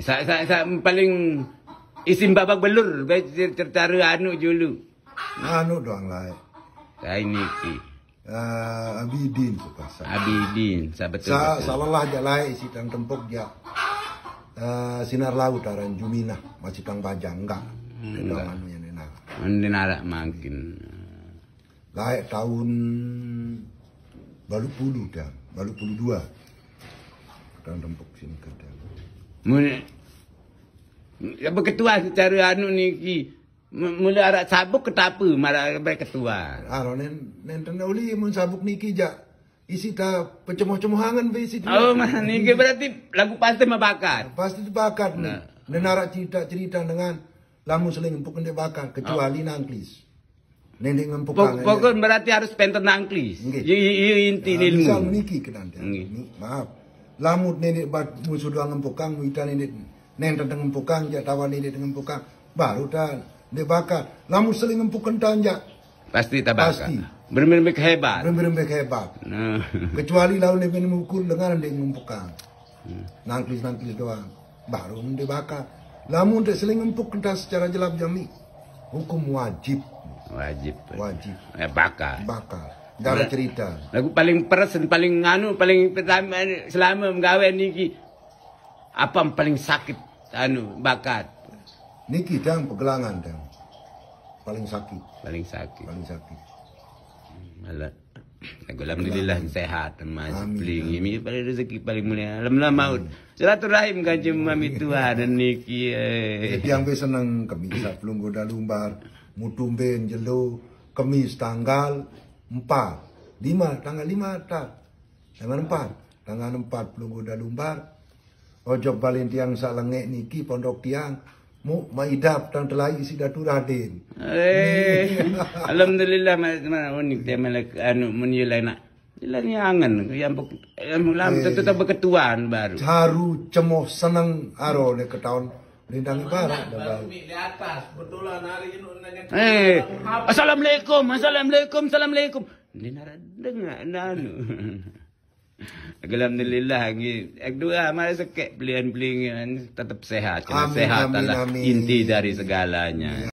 Sa sa sa paling isim babak belur baik tertara anu dulu. Anu doang lah. Saya niki. Uh, ah, Abidin suka, Abidin, sa betul. Sa salah jalai isi tang tempok ja. Uh, sinar laut aran Jumina masih tang bajang enggak. Hmm, enggak anu yang anu makin. Lai tahun baru puluh dah, baru puluh dua. Tang tempok sini kadang. Mun ya ketua secara anu niki mula arak sabuk ketapa marak baik ketua. Ah nen nen tanda uli mun sabuk niki jak isi ka pencemoh-cemohangan be isi. Oh mah niki berarti lagu pasti mabakat. Pasti bakat bakar Nah. Nen arak cerita-cerita dengan lamu seling empuk ndek bakat kecuali oh. nangklis. empuk Pokok berarti harus penten nangklis. Iya inti nah, ilmu. Misal niki Maaf lamut nenek bat musuh doang ngempukang wita nenek nen tentang ngempukang jak tawa nenek ngempukang baru dan debakat lamut seling ngempukan tanjak pasti tabaka pasti berembek hebat berembek hebat nah. kecuali lalu lebih memukul dengan dia ngempukang hmm. nangkis nangkis doang baru debakat lamut dia seling ngempuk secara jelap jami hukum wajib wajib wajib eh, bakar bakar dalam cerita. lagu paling peres dan paling anu paling pertama selama mengawal niki apa yang paling sakit anu bakat. Niki tang pegelangan tang. Paling sakit. Paling sakit. Paling sakit. Malah. Hmm, Alhamdulillah sehat mas Peling ini paling rezeki paling mulia Alhamdulillah maut Silaturahim kanjeng mami Tuhan dan niki eh. Jadi yang senang kemis Pelunggu dan lumbar Mutumben jelo Kemis tanggal 4 5 tanggal 5 tak tanggal 4 tanggal 4 pelunggu dalumbar ojok balin tiang salengek niki pondok tiang mu maidap tang telai isi datu radin eh alhamdulillah mana unik oh, dia melek anu menyilai nak Ilan ni angan yang yang eh. tetap berketuan baru. Haru cemoh seneng aro ne ketahuan Lintang ke barat Di atas. Betul lah. Nari ini Eh. Assalamualaikum. Assalamualaikum. Assalamualaikum. Ini nara dengar. Nanu. Alhamdulillah lagi. Dua masih sakit. Pelian-pelian. Tetap sehat. Kena sehat adalah inti dari segalanya.